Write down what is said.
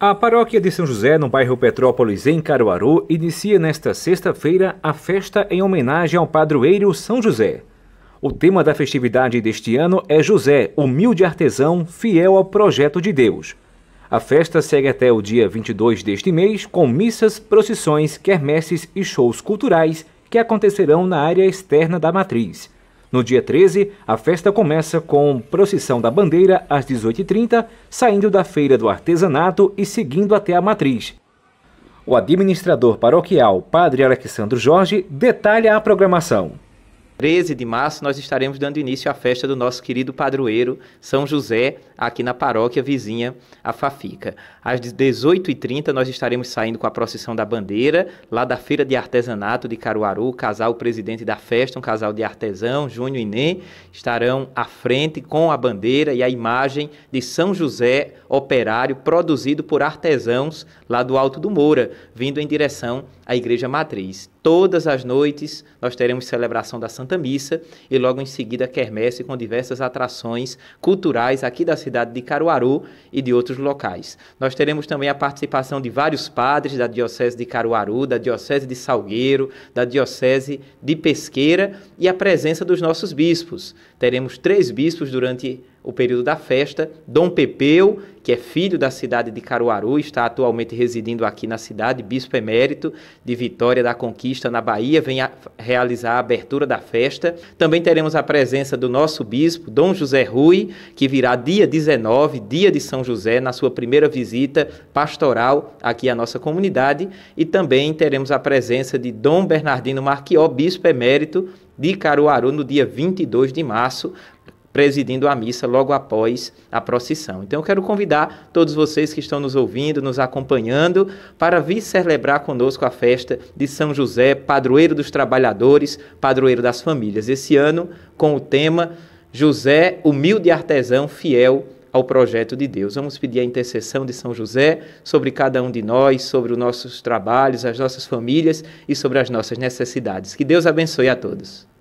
A paróquia de São José, no bairro Petrópolis, em Caruaru, inicia nesta sexta-feira a festa em homenagem ao padroeiro São José. O tema da festividade deste ano é José, humilde artesão, fiel ao projeto de Deus. A festa segue até o dia 22 deste mês, com missas, procissões, quermesses e shows culturais que acontecerão na área externa da matriz. No dia 13, a festa começa com procissão da bandeira às 18h30, saindo da Feira do Artesanato e seguindo até a Matriz. O administrador paroquial, Padre Alexandre Jorge, detalha a programação. 13 de março, nós estaremos dando início à festa do nosso querido padroeiro São José, aqui na paróquia vizinha, a Fafica. Às 18h30, nós estaremos saindo com a procissão da bandeira, lá da Feira de Artesanato de Caruaru, o casal presidente da festa, um casal de artesão, Júnior e Nê, estarão à frente com a bandeira e a imagem de São José Operário, produzido por artesãos lá do Alto do Moura, vindo em direção à Igreja Matriz. Todas as noites, nós teremos celebração da Santa Santa Missa e logo em seguida a quermesse com diversas atrações culturais aqui da cidade de Caruaru e de outros locais. Nós teremos também a participação de vários padres da Diocese de Caruaru, da Diocese de Salgueiro, da Diocese de Pesqueira e a presença dos nossos bispos teremos três bispos durante o período da festa. Dom Pepeu, que é filho da cidade de Caruaru, está atualmente residindo aqui na cidade, bispo emérito de Vitória da Conquista na Bahia, vem a realizar a abertura da festa. Também teremos a presença do nosso bispo, Dom José Rui, que virá dia 19, dia de São José, na sua primeira visita pastoral aqui à nossa comunidade. E também teremos a presença de Dom Bernardino Marquió, bispo emérito de Caruaru no dia 22 de março, presidindo a missa logo após a procissão. Então, eu quero convidar todos vocês que estão nos ouvindo, nos acompanhando, para vir celebrar conosco a festa de São José, padroeiro dos trabalhadores, padroeiro das famílias. Esse ano, com o tema José, humilde artesão fiel ao projeto de Deus. Vamos pedir a intercessão de São José sobre cada um de nós, sobre os nossos trabalhos, as nossas famílias e sobre as nossas necessidades. Que Deus abençoe a todos.